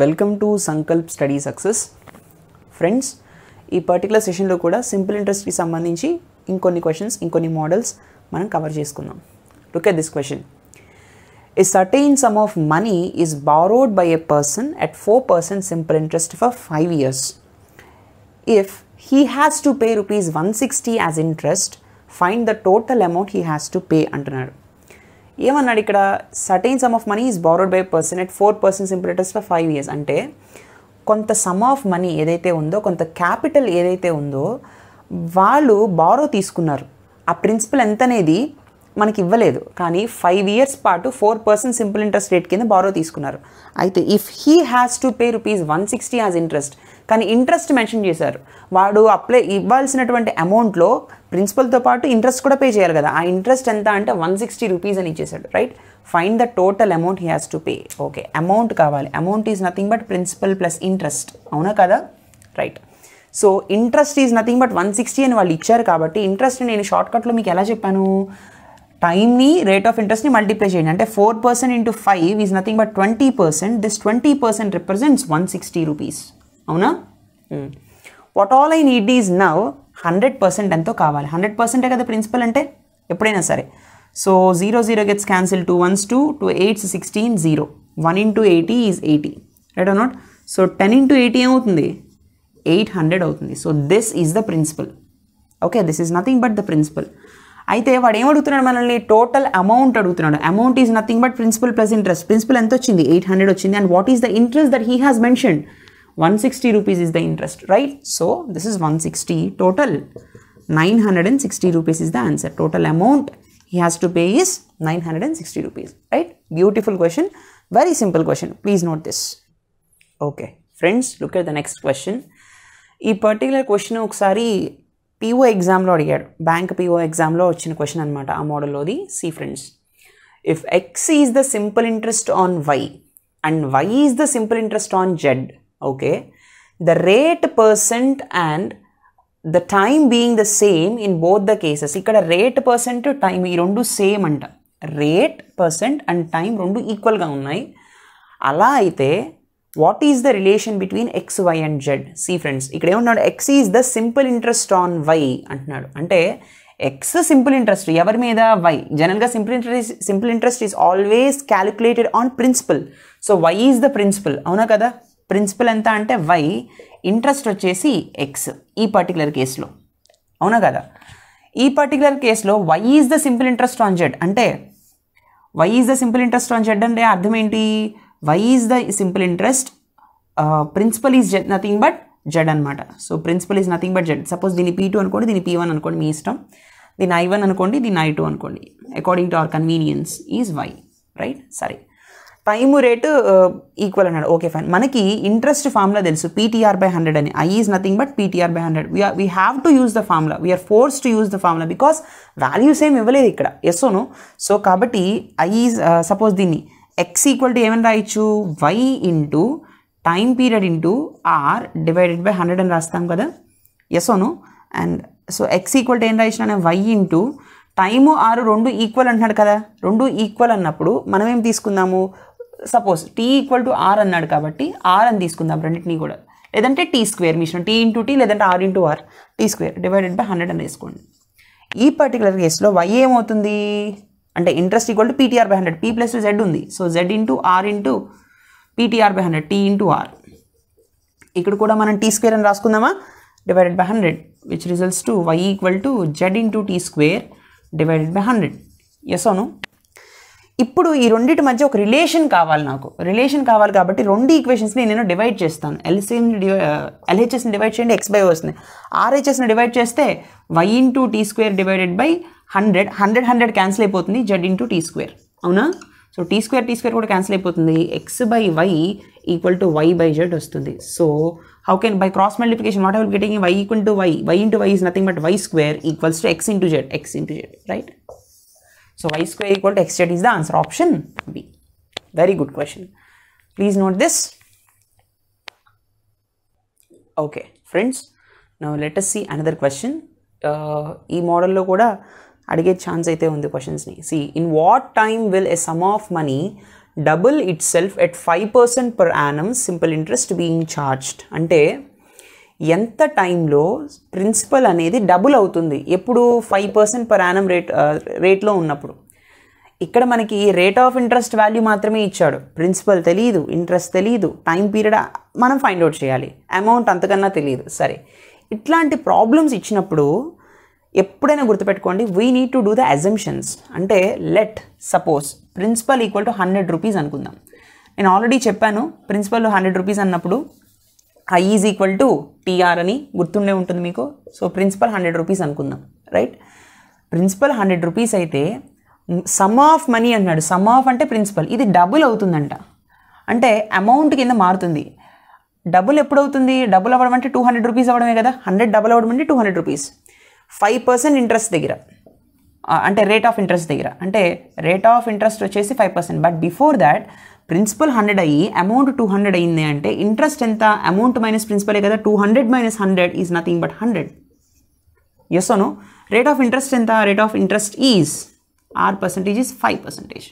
Welcome to Sankalp study success friends ఈ particular సెషన్లో కూడా సింపుల్ ఇంట్రెస్ట్కి సంబంధించి ఇంకొన్ని క్వశ్చన్స్ ఇంకొన్ని మోడల్స్ మనం కవర్ చేసుకుందాం look at this question a certain sum of money is borrowed by a person at four percent simple interest for five years if he has to pay rupees one sixty as interest find the total amount he has to pay అంటున్నాడు ఏమన్నాడు ఇక్కడ certain sum of money is borrowed by person at four persons interest for five years అంటే కొంత some of money ఏదైతే ఉందో కొంత capital ఏదైతే ఉందో వాళ్ళు బారో తీసుకున్నారు ఆ ప్రిన్సిపల్ ఎంత అనేది మనకి ఇవ్వలేదు కానీ ఫైవ్ ఇయర్స్ పాటు four percent simple interest rate కింద బారో తీసుకున్నారు అయితే if he has to pay rupees one sixty as interest కానీ ఇంట్రెస్ట్ మెన్షన్ చేశారు వాడు అప్లై ఇవ్వాల్సినటువంటి అమౌంట్లో ప్రిన్సిపల్తో పాటు ఇంట్రెస్ట్ కూడా పే చేయాలి కదా ఆ ఇంట్రెస్ట్ ఎంత అంటే వన్ సిక్స్టీ రూపీస్ అని ఇచ్చేసాడు right fine the total amount he has to pay okay amount కావాలి amount is nothing but principal plus interest అవునా కదా right so interest is nothing but one sixty అని వాళ్ళు ఇచ్చారు కాబట్టి ఇంట్రెస్ట్ నేను షార్ట్కట్లో మీకు ఎలా చెప్పాను టైమ్ని రేట్ ఆఫ్ ఇంట్రెస్ట్ని మల్టిప్లై చేయండి అంటే four percent into five is nothing but twenty percent this twenty percent represents one sixty rupees అవునా what all I need is now hundred percent ఎంతో కావాలి హండ్రెడ్ పర్సెంటే కదా ప్రిన్సిపల్ అంటే ఎప్పుడైనా సరే so zero zero gets cancel two ones two two eights sixteen zero one into eighty is eighty right are not so ten into eighty ఏమవుతుంది eight hundred అవుతుంది so this is the principal okay this is nothing but the principal అయితే వాడు ఏమడుగుతున్నాడు మనల్ని total amount అడుగుతున్నాడు amount is nothing but principal plus interest principal ఎంత వచ్చింది eight hundred వచ్చింది and what is the interest that he has mention 160 rupees is the interest, right? So this is 160 total. 960 rupees is the answer. Total amount he has to pay is 960 rupees, right? Beautiful question. Very simple question. Please note this. Okay. Friends, look at the next question. ఈ particular question ఒకసారి PO ఎగ్జామ్లో Bank P.O. exam, question and mata model. ఆ మోడల్లోది see friends if X is the simple interest on Y, and Y is the simple interest on Z. Okay the rate percent and the time being the same in both the cases ఇక్కడ rate percent time ఈ రెండు same అంట rate percent and time రెండు ఈక్వల్గా ఉన్నాయి అలా అయితే what is the relation between X Y and Z see friends ఇక్కడ ఏమన్నాడు X is the simple interest on Y అంటున్నాడు అంటే ఎక్స్ సింపుల్ ఇంట్రెస్ట్ ఎవరి మీద వై జనరల్గా simple interest simple interest is always calculated on principal so Y is the principal అవునా కదా principal ఎంత అంటే వై ఇంట్రెస్ట్ వచ్చేసి ఎక్స్ ఈ పర్టికులర్ కేసులో అవునా కదా ఈ పర్టికులర్ కేసులో Y is the simple interest on Z అంటే Y is the simple interest on Z అంటే అర్థం ఏంటి Y is the simple interest principal is Z nothing but Z అనమాట so principal is nothing but Z suppose దీని P two అనుకోండి దీని P one అనుకోండి మీ ఇష్టం దీని ఐ వన్ అనుకోండి దీని ఐ టూ అనుకోండి according to our convenience is Y right సరే టైము రేటు ఈక్వల్ అన్నాడు ఓకే ఫైన్ మనకి ఇంట్రెస్ట్ ఫార్ములా తెలుసు పీటీఆర్ బై హండ్రెడ్ అని I is nothing but PTR by hundred we are we have to use the formula we are forced to use the formula because values ఏం ఇవ్వలేదు ఇక్కడ ఎస్ఓను so కాబట్టి I is suppose దీన్ని X equal to ఏమని రాయొచ్చు Y into time period into are divided by hundred అని రాస్తాం కదా ఎస్ఓను and so X equal to ఏం రాయించిన వై ఇంటూ టైము ఆరు రెండు ఈక్వల్ అంటున్నాడు కదా రెండు ఈక్వల్ అన్నప్పుడు మనం ఏం తీసుకుందాము suppose T equal to R అన్నాడు కాబట్టి ఆర్ అని తీసుకుందాం రెండింటిని కూడా లేదంటే T square mission T into T లేదంటే R into R T square divided by hundred అని తీసుకోండి ఈ పర్టికులర్ కేసులో వై ఏమవుతుంది అంటే interest equal to PTR by hundred P plus Z ఉంది so Z into R into PTR by hundred T into R ఇక్కడ కూడా మనం టీ స్క్వేర్ అని రాసుకుందామా divided by hundred which results to Y equal to Z into T square divided by hundred yes అవును ఇప్పుడు ఈ రెండింటి మధ్య ఒక రిలేషన్ కావాలి నాకు రిలేషన్ కావాలి కాబట్టి రెండు ఈక్వేషన్స్ని నేను డివైడ్ చేస్తాను ఎల్సీఎంని ఎల్హెచ్ఎస్ని డివైడ్ చేయండి ఎక్స్ బై వస్తుంది ఆర్హెచ్ఎస్ని డివైడ్ చేస్తే Y into T square divided by hundred hundred hundred cancel అయిపోతుంది జెడ్ ఇంటూ టీ స్క్వేర్ అవునా so T square T square కూడా క్యాన్సిల్ అయిపోతుంది X by Y equal to Y by Z వస్తుంది so how can by cross multiplication what getting Y equal to Y Y into Y is nothing but Y square equals to X into Z X into Z right So y square equal to x x z is the answer option B. Very good question. Please note this. Okay, friends. Now let us see another question. Uh, e model lo koda chance aithe the questions ni. See, in what time will a sum of money double itself at 5% per annum simple interest being charged? Ante ఎంత టైంలో principal అనేది double అవుతుంది ఎప్పుడు five percent per annum rate రేట్లో ఉన్నప్పుడు ఇక్కడ మనకి rate of interest value మాత్రమే ఇచ్చాడు ప్రిన్సిపల్ తెలియదు ఇంట్రెస్ట్ తెలియదు టైం పీరియడ్ మనం ఫైండ్ అవుట్ చేయాలి అమౌంట్ అంతకన్నా తెలియదు సరే ఇట్లాంటి ప్రాబ్లమ్స్ ఇచ్చినప్పుడు ఎప్పుడైనా గుర్తుపెట్టుకోండి we need to do the assumptions అంటే let suppose principal equal to hundred rupees అనుకుందాం నేను ఆల్రెడీ చెప్పాను ప్రిన్సిపల్ హండ్రెడ్ రూపీస్ అన్నప్పుడు I is equal to TR అని గుర్తుండే ఉంటుంది మీకు సో ప్రిన్సిపల్ హండ్రెడ్ రూపీస్ అనుకుందాం రైట్ ప్రిన్సిపల్ హండ్రెడ్ రూపీస్ అయితే సమ్ ఆఫ్ మనీ అన్నాడు సమ్ ఆఫ్ అంటే ప్రిన్సిపల్ ఇది డబుల్ అవుతుందంట అంటే అమౌంట్ కింద మారుతుంది డబుల్ ఎప్పుడు అవుతుంది డబుల్ అవ్వడం అంటే టూ హండ్రెడ్ రూపీస్ అవ్వడమే కదా హండ్రెడ్ డబుల్ అవ్వడం అంటే two hundred rupees five percent interest దగ్గర అంటే రేట్ ఆఫ్ ఇంట్రెస్ట్ దగ్గర అంటే రేట్ ఆఫ్ ఇంట్రెస్ట్ వచ్చేసి five percent but before that principal hundred అయ్యి అమౌంట్ టూ హండ్రెడ్ అయింది అంటే ఇంట్రెస్ట్ ఎంత అమౌంట్ మైనస్ ప్రిన్సిపలే కదా two hundred minus hundred is nothing but hundred yes అను రేట్ ఆఫ్ ఇంట్రెస్ట్ ఎంత rate of interest is R percentage is five percentage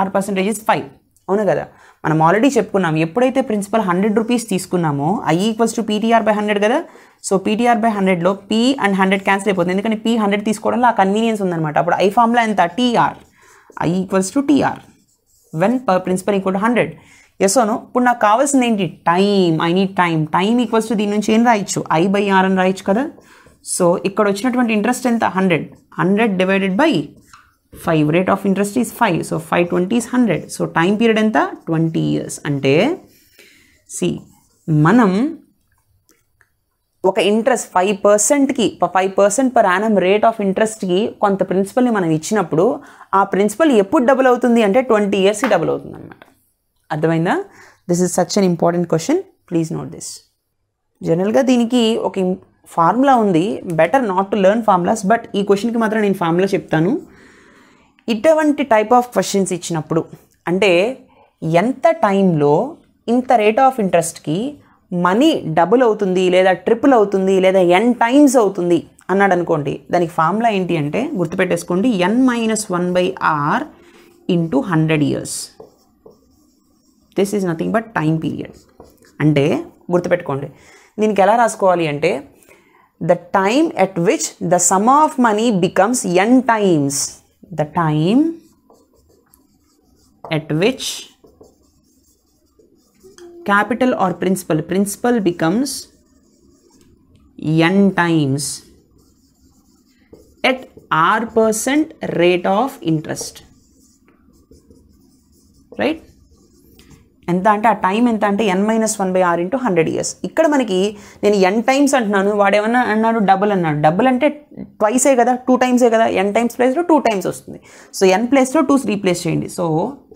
R percentage is five అవును కదా మనం ఆల్రెడీ చెప్పుకున్నాం ఎప్పుడైతే ప్రిన్సిపల్ హండ్రెడ్ రూపీస్ తీసుకున్నామో I equals to PTR by hundred కదా so PTR by హండ్రెడ్లో పీ అండ్ హండ్రెడ్ క్యాన్సిల్ అయిపోతుంది ఎందుకంటే పీ హండ్రెడ్ తీసుకోవడంలో ఆ కన్వీనియన్స్ ఉందన్నమాట అప్పుడు ఐ ఫామ్లో ఎంత TR I equals to TR when per principal equal to hundred yes ఓ ఇప్పుడు నాకు కావాల్సింది ఏంటి time I need time time equals to దీని నుంచి ఏం రాయొచ్చు ఐ బై ఆర్ అని రాయొచ్చు కదా సో ఇక్కడ వచ్చినటువంటి ఇంట్రెస్ట్ ఎంత hundred hundred divided by five rate of interest is five so five twenty is hundred so time period ఎంత ట్వంటీ ఇయర్స్ అంటే సి మనం ఒక ఇంట్రెస్ట్ ఫైవ్ పర్సెంట్కి five percent per annum rate of ఇంట్రెస్ట్కి కొంత ప్రిన్సిపల్ని మనం ఇచ్చినప్పుడు ఆ ప్రిన్సిపల్ ఎప్పుడు డబుల్ అవుతుంది అంటే ట్వంటీ ఇయర్స్కి డబుల్ అవుతుంది అనమాట అర్థమైందా this is such an important question please note this జనరల్గా దీనికి ఒక ఫార్ములా ఉంది better not to learn formulas but ఈ క్వశ్చన్కి మాత్రం నేను ఫార్ములా చెప్తాను ఇటువంటి టైప్ ఆఫ్ క్వశ్చన్స్ ఇచ్చినప్పుడు అంటే ఎంత టైంలో ఇంత రేట్ ఆఫ్ ఇంట్రెస్ట్కి మనీ డబుల్ అవుతుంది లేదా ట్రిపుల్ అవుతుంది లేదా ఎన్ టైమ్స్ అవుతుంది అన్నాడు అనుకోండి దానికి ఫార్ములా ఏంటి అంటే గుర్తుపెట్టేసుకోండి N minus one by R into hundred years this is nothing but time period అంటే గుర్తుపెట్టుకోండి దీనికి ఎలా రాసుకోవాలి అంటే the time at which the sum of money becomes N times the time at which capital or principal principal becomes n times at r percent rate of interest right ఎంత అంటే ఆ time ఎంత అంటే N minus one by R into hundred years ఇక్కడ మనకి నేను n times అంటున్నాను వాడు ఏమన్నా అన్నాడు డబుల్ అన్నాడు డబుల్ అంటే ట్వైసే కదా టూ టైమ్సే కదా ఎన్ టైమ్స్ ప్లేస్లో టూ టైమ్స్ వస్తుంది సో ఎన్ ప్లేస్లో టూ రీప్లేస్ చేయండి so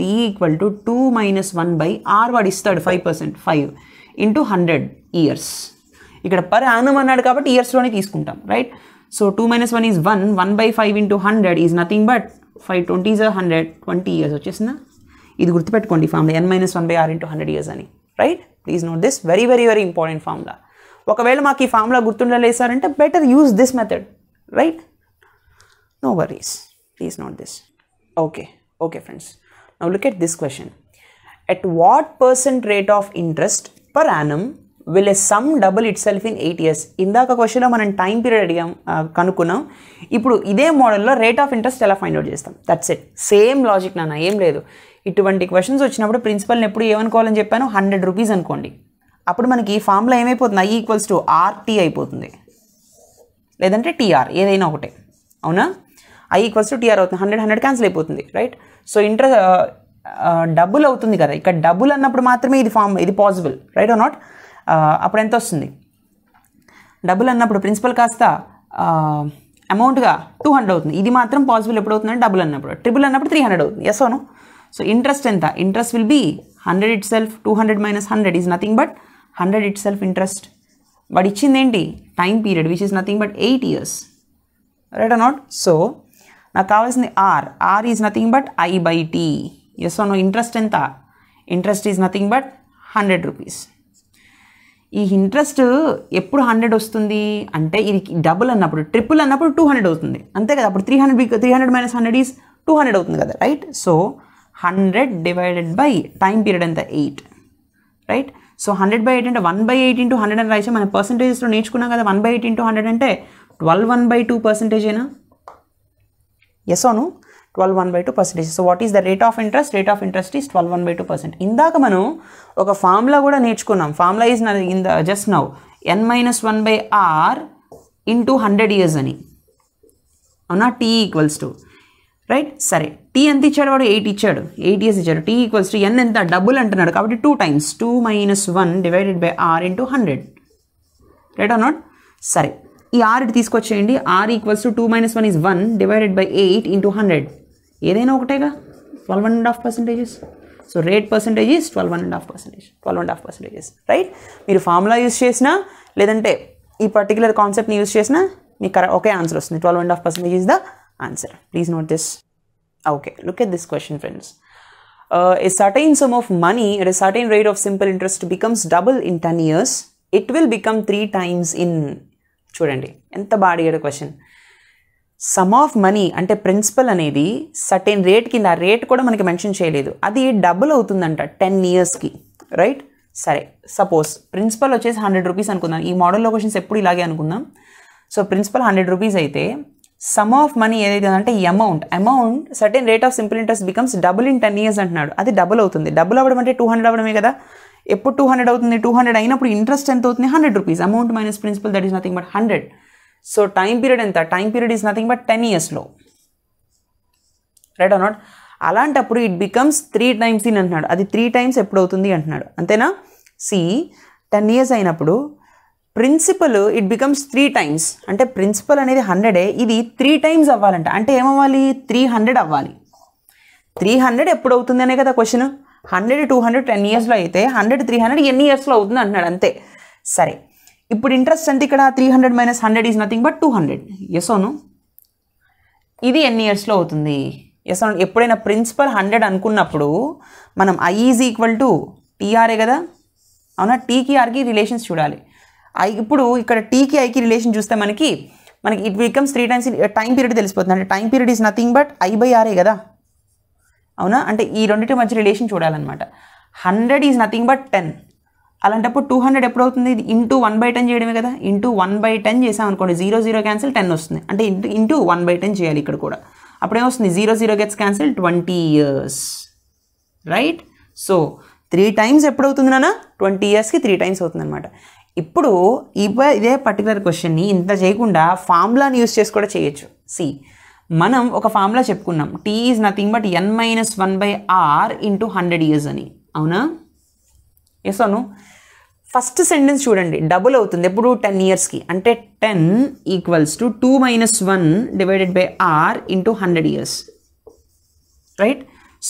T equal to two minus one by R వాడు ఇస్తాడు five percent five into hundred years ఇక్కడ పర్ యానం అన్నాడు కాబట్టి ఇయర్స్లోనే తీసుకుంటాం right so two minus one is one one by five into hundred is nothing but five twenty is hundred twenty years వచ్చేసిన ఇది గుర్తుపెట్టుకోండి formula N minus one by R into hundred years అని right please note this very very very important formula ఒకవేళ మాకు ఈ formula గుర్తుండలేసారంటే better use this method right no worries please note this okay okay friends now look at this question at what percent rate of interest per annum will a sum double itself in eight years ఇందాక క్వశ్చన్లో మనం time period అడిగాం కనుక్కున్నాం ఇప్పుడు ఇదే మోడల్లో rate of interest ఎలా find out చేస్తాం that's it same logic నాన్న ఏం లేదు ఇటువంటి క్వశ్చన్స్ వచ్చినప్పుడు ప్రిన్సిపల్ని ఎప్పుడు ఏమనుకోవాలని చెప్పాను హండ్రెడ్ రూపీస్ అనుకోండి అప్పుడు మనకి ఈ ఫామ్లో ఏమైపోతుంది ఐ ఈక్వల్స్ టు ఆర్టీ అయిపోతుంది లేదంటే టీఆర్ ఏదైనా ఒకటే అవునా ఐ ఈక్వల్స్ టు టీఆర్ అవుతుంది హండ్రెడ్ హండ్రెడ్ క్యాన్సిల్ అయిపోతుంది రైట్ సో ఇంటర్ డబుల్ అవుతుంది కదా ఇక్కడ డబుల్ అన్నప్పుడు మాత్రమే ఇది ఫామ్ ఇది పాసిబుల్ రైట్ ఆర్ నాట్ అప్పుడు ఎంత వస్తుంది డబుల్ అన్నప్పుడు ప్రిన్సిపల్ కాస్త అమౌంట్గా టూ హండ్రెడ్ అవుతుంది ఇది మాత్రం పాసిబుల్ ఎప్పుడు అవుతుందంటే డబుల్ అన్నప్పుడు ట్రిపుల్ అన్నప్పుడు త్రీ హండ్రెడ్ అవుతుంది ఎస్ అవును సో ఇంట్రెస్ట్ ఎంత interest will be hundred itself two hundred minus hundred is nothing but hundred itself interest వాడు ఇచ్చింది ఏంటి time period which is nothing but eight years right not so నాకు కావాల్సింది R R is nothing but I by T yes no interest ఎంత interest is nothing but hundred rupees ఈ interest ఎప్పుడు hundred వస్తుంది అంటే ఇది డబుల్ అన్నప్పుడు triple అన్నప్పుడు టూ హండ్రెడ్ అవుతుంది అంతే కదా అప్పుడు three hundred three hundred minus hundred is two hundred అవుతుంది కదా right so hundred divided by time period ఎంత eight right so hundred by eight అంటే one by eight into hundred అని రాయచ్చు మన పర్సంటేజెస్లో నేర్చుకున్నాం కదా one by eight into hundred అంటే ట్వెల్వ్ వన్ బై టూ పర్సంటేజేనా ఎస్ అవును twelve one by two percentage so what is the rate of interest rate of interest is twelve one by two percent ఇందాక మనం ఒక formula కూడా నేర్చుకున్నాం formula is in the just now N minus one by R into hundred years అని అవునా T equals to right సరే T ఎంత ఇచ్చాడు వాడు ఎయిట్ ఇచ్చాడు ఎయిట్ ఇయర్స్ ఇచ్చాడు టీ ఈక్వల్స్ టు ఎన్ ఎంత డబుల్ అంటున్నాడు కాబట్టి two times two minus one divided by R into hundred right are not సరే ఈ ఆర్ ఇటు తీసుకొచ్చేయండి R equals to two minus one is one divided by eight into hundred ఏదైనా ఒకటేగా twelve and half percentages so rate percentage is twelve and half percentage twelve and half percentages right మీరు formula use చేసినా లేదంటే ఈ particular కాన్సెప్ట్ని use చేసినా మీకు ఒకే ఆన్సర్ వస్తుంది twelve and half percentage is the answer. Please note this. Okay, look at this question, friends. Uh, a certain sum of money at a certain rate of simple interest becomes double in 10 years. It will become three times in. చూడండి ఎంత బాగా అడిగాడు question sum of money అంటే principal అనేది certain rate కింద ఆ rate కూడా మనకి మెన్షన్ చేయలేదు అది డబుల్ అవుతుందంట టెన్ ఇయర్స్కి రైట్ సరే సపోజ్ ప్రిన్సిపల్ వచ్చేసి హండ్రెడ్ రూపీస్ అనుకుందాం ఈ మోడల్లో క్వశ్చన్స్ ఎప్పుడు ఇలాగే అనుకుందాం సో ప్రిన్సిపల్ హండ్రెడ్ రూపీస్ అయితే సమ్ ఆఫ్ మనీ ఏదైతే అంటే ఈ amount amount certain rate of simple interest becomes double in ten years అంటున్నాడు అది డబుల్ అవుతుంది డబుల్ అవ్వడం అంటే టూ హండ్రెడ్ అవ్వడమే కదా ఎప్పుడు టూ హండ్రెడ్ అవుతుంది టూ హండ్రెడ్ అయినప్పుడు ఇంట్రెస్ట్ ఎంత అవుతుంది hundred rupees amount minus principal that is nothing but hundred so time period ఎంత time period is nothing but ten ఇయర్స్లో రైట్ అనాట్ అలాంటప్పుడు it becomes three times in అంటున్నాడు అది త్రీ టైమ్స్ ఎప్పుడు అవుతుంది అంటున్నాడు అంతేనా సి టెన్ ఇయర్స్ అయినప్పుడు principal it becomes three times అంటే ప్రిన్సిపల్ అనేది హండ్రెడే ఇది త్రీ టైమ్స్ అవ్వాలంట అంటే ఏమవ్వాలి త్రీ హండ్రెడ్ అవ్వాలి త్రీ హండ్రెడ్ ఎప్పుడు అవుతుంది అనే కదా question hundred two hundred ten ఇయర్స్లో అయితే హండ్రెడ్ త్రీ హండ్రెడ్ ఎన్ని ఇయర్స్లో అవుతుంది అంటున్నాడు అంతే సరే ఇప్పుడు ఇంట్రెస్ట్ అంత ఇక్కడ three hundred minus hundred is nothing but two hundred ఎసోను ఇది ఎన్ని ఇయర్స్లో అవుతుంది ఎస్ ఎప్పుడైనా ప్రిన్సిపల్ హండ్రెడ్ అనుకున్నప్పుడు మనం I is equal to TRA కదా అవునా టీకి ఆర్కి రిలేషన్స్ చూడాలి ఐ ఇప్పుడు ఇక్కడ టీకి ఐకి రిలేషన్ చూస్తే మనకి మనకి it becomes three times time period తెలిసిపోతుంది అంటే time period is nothing but I by RA కదా అవునా అంటే ఈ రెండింటి మధ్య రిలేషన్ చూడాలన్నమాట hundred is nothing but ten అలాంటప్పుడు టూ హండ్రెడ్ ఎప్పుడు అవుతుంది ఇది ఇంటూ వన్ బై టెన్ చేయడమే కదా ఇంటూ వన్ బై టెన్ చేసాం అనుకోండి జీరో జీరో క్యాన్సిల్ టెన్ వస్తుంది అంటే into into one by ten చేయాలి ఇక్కడ కూడా అప్పుడేమొస్తుంది zero zero gets cancel twenty years right so three times ఎప్పుడవుతుంది నాన్న ట్వంటీ ఇయర్స్కి త్రీ టైమ్స్ అవుతుంది అనమాట ఇప్పుడు ఇదే పర్టికులర్ క్వశ్చన్ని ఇంత చేయకుండా ఫార్ములాని యూస్ చేసి కూడా చేయొచ్చు సి మనం ఒక ఫార్ములా చెప్పుకున్నాం T is nothing but N minus one by R into hundred years అని అవునా ఎస్ అవును ఫస్ట్ సెంటెన్స్ చూడండి డబుల్ అవుతుంది ఎప్పుడు టెన్ ఇయర్స్కి అంటే ten equals to two minus one divided by R into hundred years right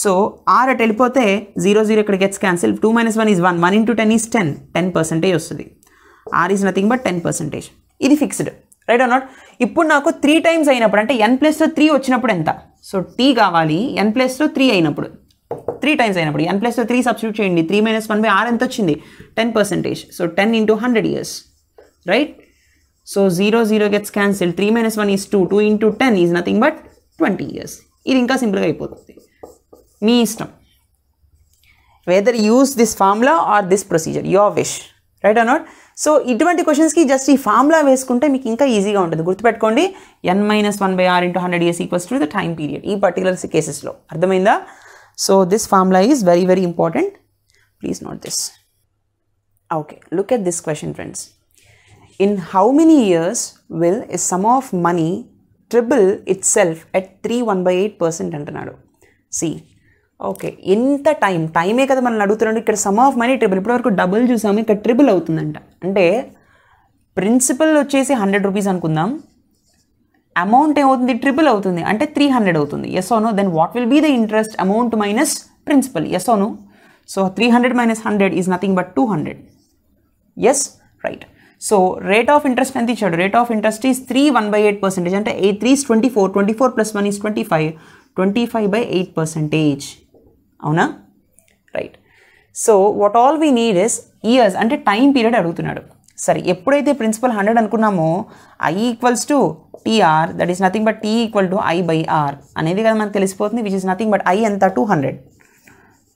so R అటు వెళ్ళిపోతే జీరో జీరో ఇక్కడ gets cancel two minus one is one one into ten is ten ten percentage వస్తుంది R is nothing but ten percentage ఇది fixed right are not ఇప్పుడు నాకు three times అయినప్పుడు అంటే ఎన్ ప్లస్లో త్రీ వచ్చినప్పుడు ఎంత సో టీ కావాలి ఎన్ ప్లస్లో త్రీ అయినప్పుడు త్రీ టైమ్స్ అయినప్పుడు ఎన్ ప్లస్లో త్రీ సబ్స్టిట్యూట్ చేయండి three minus one by are ఎంత వచ్చింది ten percentage so ten into hundred years right so zero zero gets cancel three minus one is two two into ten is nothing but twenty years ఇది ఇంకా సింపుల్గా అయిపోతుంది మీ ఇష్టం whether use this formula or this procedure your wish right or so ఇటువంటి క్వశ్చన్స్కి just ఈ formula వేసుకుంటే మీకు ఇంకా ఈజీగా ఉంటుంది గుర్తుపెట్టుకోండి N minus one by R into hundred years equals to the time period ఈ పర్టికులర్ కేసెస్లో అర్థమైందా so this formula is very very important please note this okay look at this question friends in how many years will is sum of money triple itself at three one by eight percent అంటున్నాడు see okay ఎంత time టైమే కదా మనల్ని అడుగుతున్నాడు ఇక్కడ sum of money triple ఇప్పటివరకు double చూసాము ఇక్కడ ట్రిపుల్ అవుతుందంట అంటే ప్రిన్సిపల్ వచ్చేసి హండ్రెడ్ రూపీస్ అనుకుందాం అమౌంట్ ఏమవుతుంది ట్రిపుల్ అవుతుంది అంటే త్రీ హండ్రెడ్ అవుతుంది ఎస్ ఓనో then what will be the interest amount minus principal yes ఓనో so three hundred minus hundred is nothing but two hundred yes right so rate of interest ఎంత ఇచ్చాడు rate of interest is three one by eight percentage అంటే eight three twenty four twenty four plus one is twenty five twenty five by eight percentage అవునా right so what all we need is years అంటే time period అడుగుతున్నాడు సరే ఎప్పుడైతే principal hundred అనుకున్నామో I equals to TR that is nothing but T equal to I by R అనేది కదా మనకు తెలిసిపోతుంది which is nothing but I ఎంత two hundred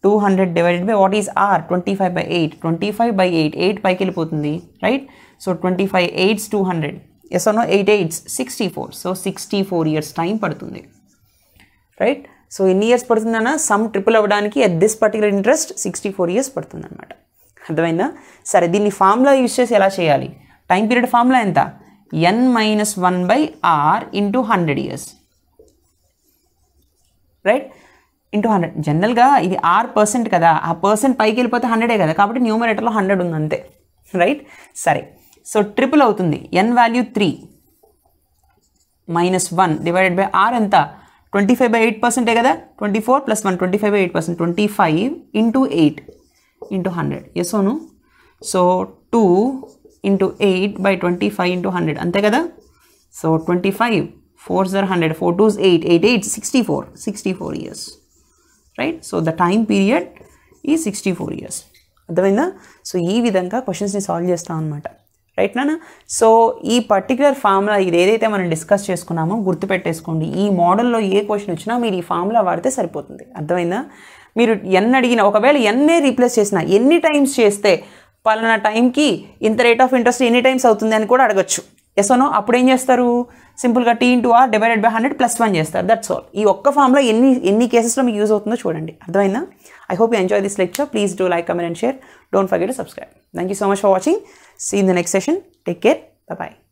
two hundred divided by what is R twenty five by eight twenty five by eight eight పైకి వెళ్ళిపోతుంది right so twenty five eights two hundred yes అనో eight eights sixty four so sixty four years time పడుతుంది right so ఎన్ని years పడుతుందన్నా sum triple అవ్వడానికి at this particular interest sixty four years పడుతుందన్నమాట అర్థమైందా సరే దీన్ని ఫార్ములా యూస్ చేసి ఎలా చేయాలి టైం పీరియడ్ ఫార్ములా ఎంత N minus one by R into hundred years right into hundred జనరల్గా ఇది ఆర్ పర్సెంట్ కదా ఆ పర్సెంట్ పైకి వెళ్ళిపోతే హండ్రెడే కదా కాబట్టి న్యూమరేటర్లో హండ్రెడ్ ఉంది అంతే రైట్ సరే సో ట్రిపుల్ అవుతుంది n value three minus one divided by are ఎంత ట్వంటీ ఫైవ్ బై ఎయిట్ పర్సెంటే కదా twenty four plus one twenty five by eight percent twenty five into eight into hundred ఎసోను so two into eight by twenty five into hundred అంతే కదా so twenty five four జర్ hundred four twos eight eight eight sixty four sixty four years right so the time period ఈ sixty four years అర్థమైందా so ఈ విధంగా క్వశ్చన్స్ని solve చేస్తాం అనమాట రైట్ నాన్న సో ఈ పర్టికులర్ ఫార్ములా ఇది ఏదైతే మనం డిస్కస్ చేసుకున్నామో గుర్తుపెట్టేసుకోండి ఈ మోడల్లో ఏ క్వశ్చన్ వచ్చినా మీరు ఈ ఫార్ములా వాడితే సరిపోతుంది అర్థమైందా మీరు ఎన్ అడిగిన ఒకవేళ ఎన్నే రీప్లేస్ చేసినా ఎన్ని టైమ్స్ చేస్తే పలానా టైంకి ఇంత రేట్ ఆఫ్ ఇంట్రెస్ట్ ఎన్ని టైమ్స్ అవుతుంది అని కూడా అడగచ్చు ఎస్ఓనో అప్పుడు ఏం చేస్తారు సింపుల్గా T into are divided by hundred plus one చేస్తారు దట్స్ ఆల్ ఈ ఒక్క ఫామ్లో ఎన్ని ఎన్ని కేసెస్లో మీకు యూజ్ అవుతుందో చూడండి అర్థమైందా I hope you enjoy this lecture. Please do like, comment and share. Don't forget to subscribe. Thank you so much for watching. See you in the next session. Take care. Bye-bye.